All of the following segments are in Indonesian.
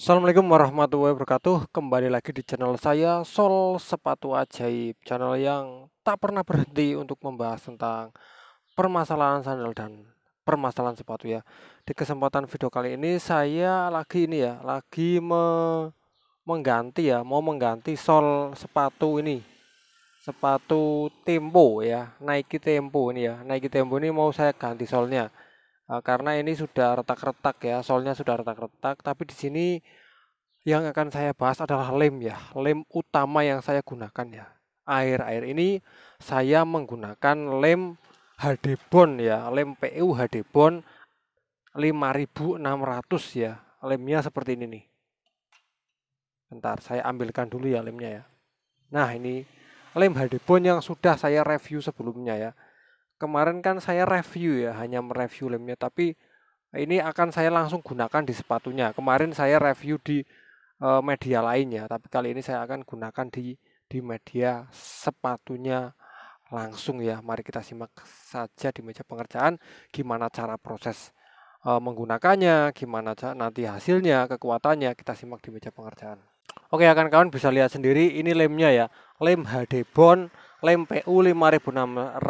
Assalamualaikum warahmatullahi wabarakatuh Kembali lagi di channel saya Sol Sepatu Ajaib Channel yang tak pernah berhenti untuk membahas tentang Permasalahan sandal dan permasalahan sepatu ya Di kesempatan video kali ini saya lagi ini ya Lagi me mengganti ya Mau mengganti sol sepatu ini Sepatu Tempo ya Nike Tempo ini ya Nike Tempo ini mau saya ganti solnya Eh, karena ini sudah retak-retak ya, solnya sudah retak-retak, tapi di sini yang akan saya bahas adalah lem ya, lem utama yang saya gunakan ya. Air-air ini saya menggunakan lem HD Bond ya, lem PU HD Bond 5600 ya. Lemnya seperti ini nih. Bentar, saya ambilkan dulu ya lemnya ya. Nah, ini lem HD Bond yang sudah saya review sebelumnya ya kemarin kan saya review ya, hanya mereview lemnya, tapi eh, ini akan saya langsung gunakan di sepatunya. Kemarin saya review di e, media lainnya, tapi kali ini saya akan gunakan di di media sepatunya langsung ya. Mari kita simak saja di meja pengerjaan gimana cara proses e, menggunakannya, gimana nanti hasilnya, kekuatannya kita simak di meja pengerjaan. Oke, akan kawan bisa lihat sendiri ini lemnya ya. Lem HD Bond lem PU 5600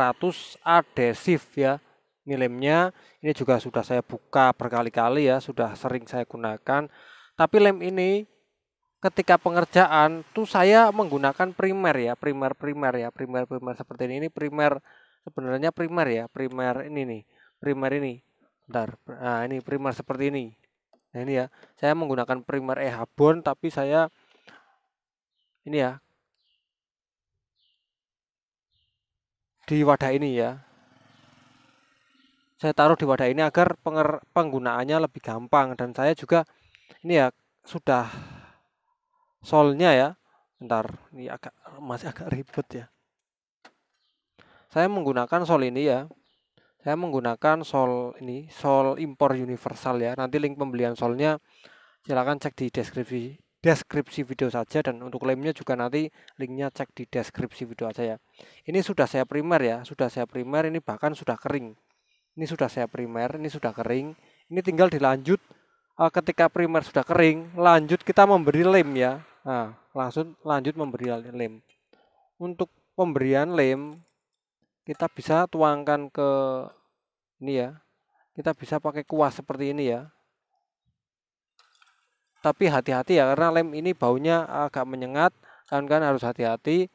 adhesif ya ini lemnya ini juga sudah saya buka berkali-kali ya sudah sering saya gunakan tapi lem ini ketika pengerjaan tuh saya menggunakan primer ya primer primer ya primer primer seperti ini ini primer sebenarnya primer ya primer ini nih primer ini bentar nah ini primer seperti ini nah ini ya saya menggunakan primer eh tapi saya ini ya di wadah ini ya saya taruh di wadah ini agar penggunaannya lebih gampang dan saya juga ini ya sudah solnya ya ntar ini agak masih agak ribet ya saya menggunakan sol ini ya saya menggunakan sol ini sol impor universal ya nanti link pembelian solnya silahkan cek di deskripsi deskripsi video saja dan untuk lemnya juga nanti linknya cek di deskripsi video aja ya ini sudah saya primer ya sudah saya primer ini bahkan sudah kering ini sudah saya primer ini sudah kering ini tinggal dilanjut eh, ketika primer sudah kering lanjut kita memberi lem ya nah, langsung lanjut memberi lem untuk pemberian lem kita bisa tuangkan ke ini ya kita bisa pakai kuas seperti ini ya tapi hati-hati ya karena lem ini baunya agak menyengat kan kan harus hati-hati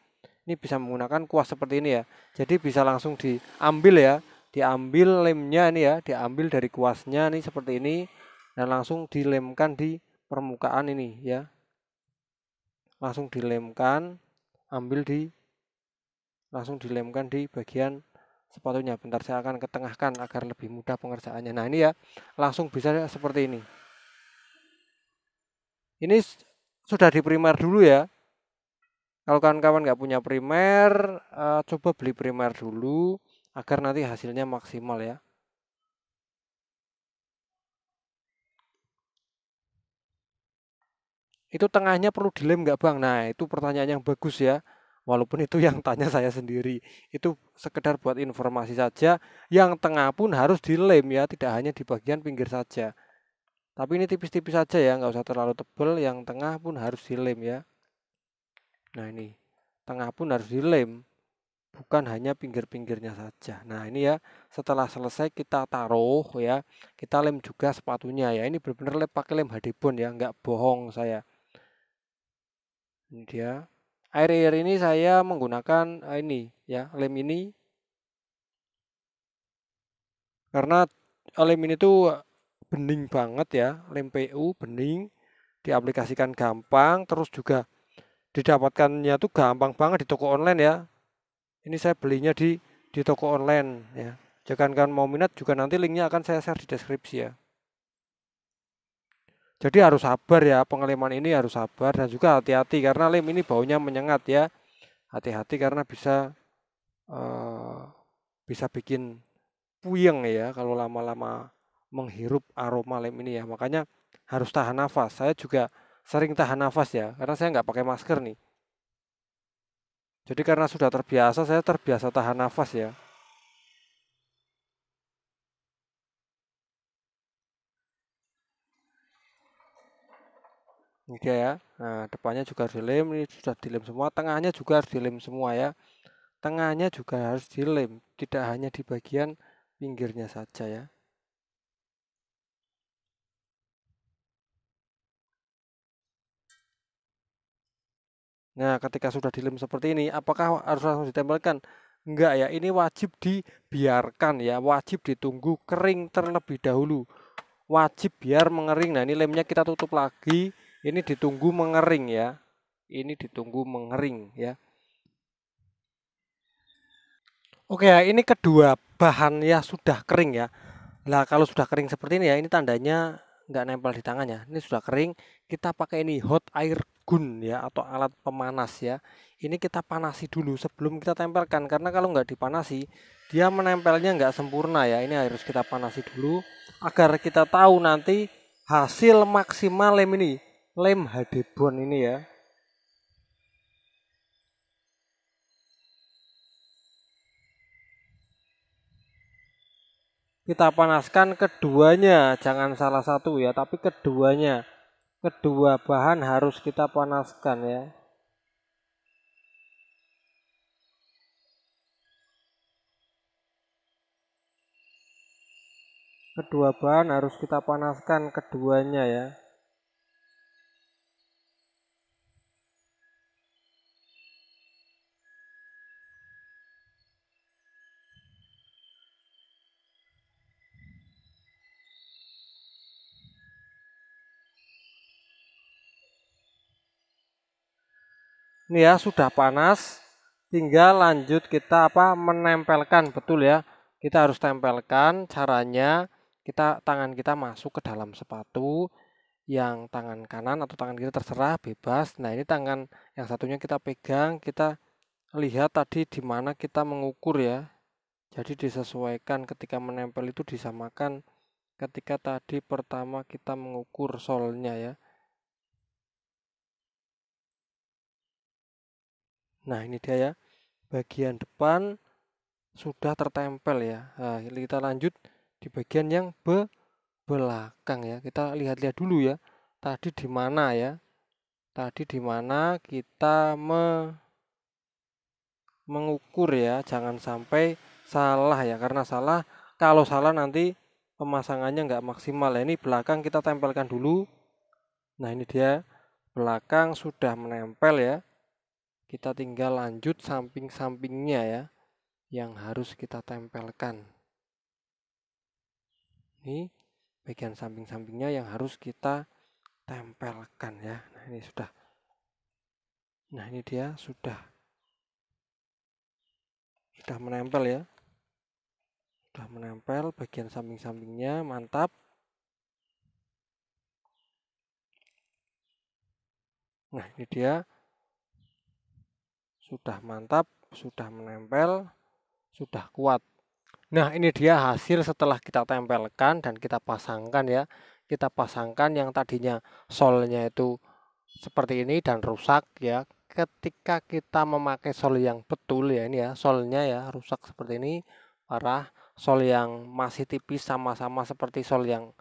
ini bisa menggunakan kuas seperti ini ya jadi bisa langsung diambil ya diambil lemnya ini ya diambil dari kuasnya nih seperti ini dan langsung dilemkan di permukaan ini ya langsung dilemkan ambil di langsung dilemkan di bagian sepatunya bentar saya akan ketengahkan agar lebih mudah pengerjaannya nah ini ya langsung bisa seperti ini ini sudah di primer dulu ya kalau kawan-kawan nggak punya primer uh, coba beli primer dulu agar nanti hasilnya maksimal ya itu tengahnya perlu dilem nggak bang nah itu pertanyaan yang bagus ya walaupun itu yang tanya saya sendiri itu sekedar buat informasi saja yang tengah pun harus dilem ya tidak hanya di bagian pinggir saja tapi ini tipis-tipis saja -tipis ya nggak usah terlalu tebel yang tengah pun harus dilem ya nah ini tengah pun harus dilem bukan hanya pinggir-pinggirnya saja nah ini ya setelah selesai kita taruh ya kita lem juga sepatunya ya ini benar-benar lem pakai lem hadibon ya nggak bohong saya ini dia air air ini saya menggunakan eh, ini ya lem ini karena eh, lem ini tuh bening banget ya, lem PU bening, diaplikasikan gampang, terus juga didapatkannya tuh gampang banget di toko online ya. Ini saya belinya di di toko online ya. Jangan kan mau minat juga nanti linknya akan saya share di deskripsi ya. Jadi harus sabar ya, pengeleman ini harus sabar dan juga hati-hati karena lem ini baunya menyengat ya. Hati-hati karena bisa uh, bisa bikin puyeng ya kalau lama-lama menghirup aroma lem ini ya makanya harus tahan nafas saya juga sering tahan nafas ya karena saya nggak pakai masker nih jadi karena sudah terbiasa saya terbiasa tahan nafas ya Oke ya. Nah, depannya juga harus dilem, ini sudah dilem semua, tengahnya juga harus dilem semua ya. Tengahnya juga harus dilem, tidak hanya di bagian pinggirnya saja ya. Nah, ketika sudah dilem seperti ini, apakah harus langsung ditempelkan? Enggak ya, ini wajib dibiarkan ya, wajib ditunggu kering terlebih dahulu. Wajib biar mengering. Nah, ini lemnya kita tutup lagi. Ini ditunggu mengering ya. Ini ditunggu mengering ya. Oke ya, ini kedua bahan ya sudah kering ya. Nah, kalau sudah kering seperti ini ya, ini tandanya nggak nempel di tangannya. Ini sudah kering, kita pakai ini hot air gun ya atau alat pemanas ya ini kita panasi dulu sebelum kita tempelkan karena kalau nggak dipanasi dia menempelnya nggak sempurna ya ini harus kita panasi dulu agar kita tahu nanti hasil maksimal lem ini lem HD bond ini ya kita panaskan keduanya jangan salah satu ya tapi keduanya kedua bahan harus kita panaskan ya kedua bahan harus kita panaskan keduanya ya ini ya sudah panas tinggal lanjut kita apa menempelkan betul ya kita harus tempelkan caranya kita tangan kita masuk ke dalam sepatu yang tangan kanan atau tangan kita terserah bebas nah ini tangan yang satunya kita pegang kita lihat tadi di mana kita mengukur ya jadi disesuaikan ketika menempel itu disamakan ketika tadi pertama kita mengukur solnya ya Nah ini dia ya bagian depan sudah tertempel ya. Nah, kita lanjut di bagian yang be belakang ya. Kita lihat-lihat dulu ya. Tadi di mana ya? Tadi di mana kita me mengukur ya, jangan sampai salah ya karena salah kalau salah nanti pemasangannya nggak maksimal ya. Ini belakang kita tempelkan dulu. Nah, ini dia belakang sudah menempel ya kita tinggal lanjut samping-sampingnya ya yang harus kita tempelkan ini bagian samping-sampingnya yang harus kita tempelkan ya nah ini sudah nah ini dia sudah sudah menempel ya sudah menempel bagian samping-sampingnya mantap nah ini dia sudah mantap, sudah menempel, sudah kuat. Nah, ini dia hasil setelah kita tempelkan dan kita pasangkan ya. Kita pasangkan yang tadinya solnya itu seperti ini dan rusak ya. Ketika kita memakai sol yang betul ya ini ya, solnya ya rusak seperti ini, parah. Sol yang masih tipis sama-sama seperti sol yang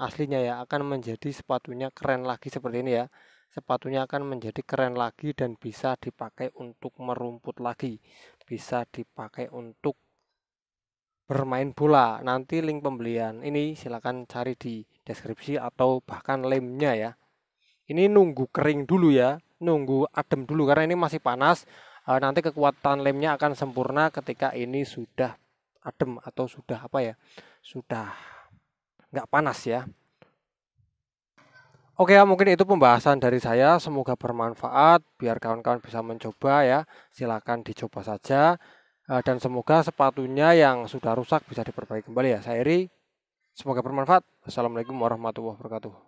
aslinya ya akan menjadi sepatunya keren lagi seperti ini ya sepatunya akan menjadi keren lagi dan bisa dipakai untuk merumput lagi bisa dipakai untuk bermain bola nanti link pembelian ini silahkan cari di deskripsi atau bahkan lemnya ya ini nunggu kering dulu ya nunggu adem dulu karena ini masih panas eh, nanti kekuatan lemnya akan sempurna ketika ini sudah adem atau sudah apa ya sudah nggak panas ya Oke ya, mungkin itu pembahasan dari saya. Semoga bermanfaat. Biar kawan-kawan bisa mencoba ya. Silakan dicoba saja. E, dan semoga sepatunya yang sudah rusak bisa diperbaiki kembali ya. Saya Iri. Semoga bermanfaat. Assalamualaikum warahmatullahi wabarakatuh.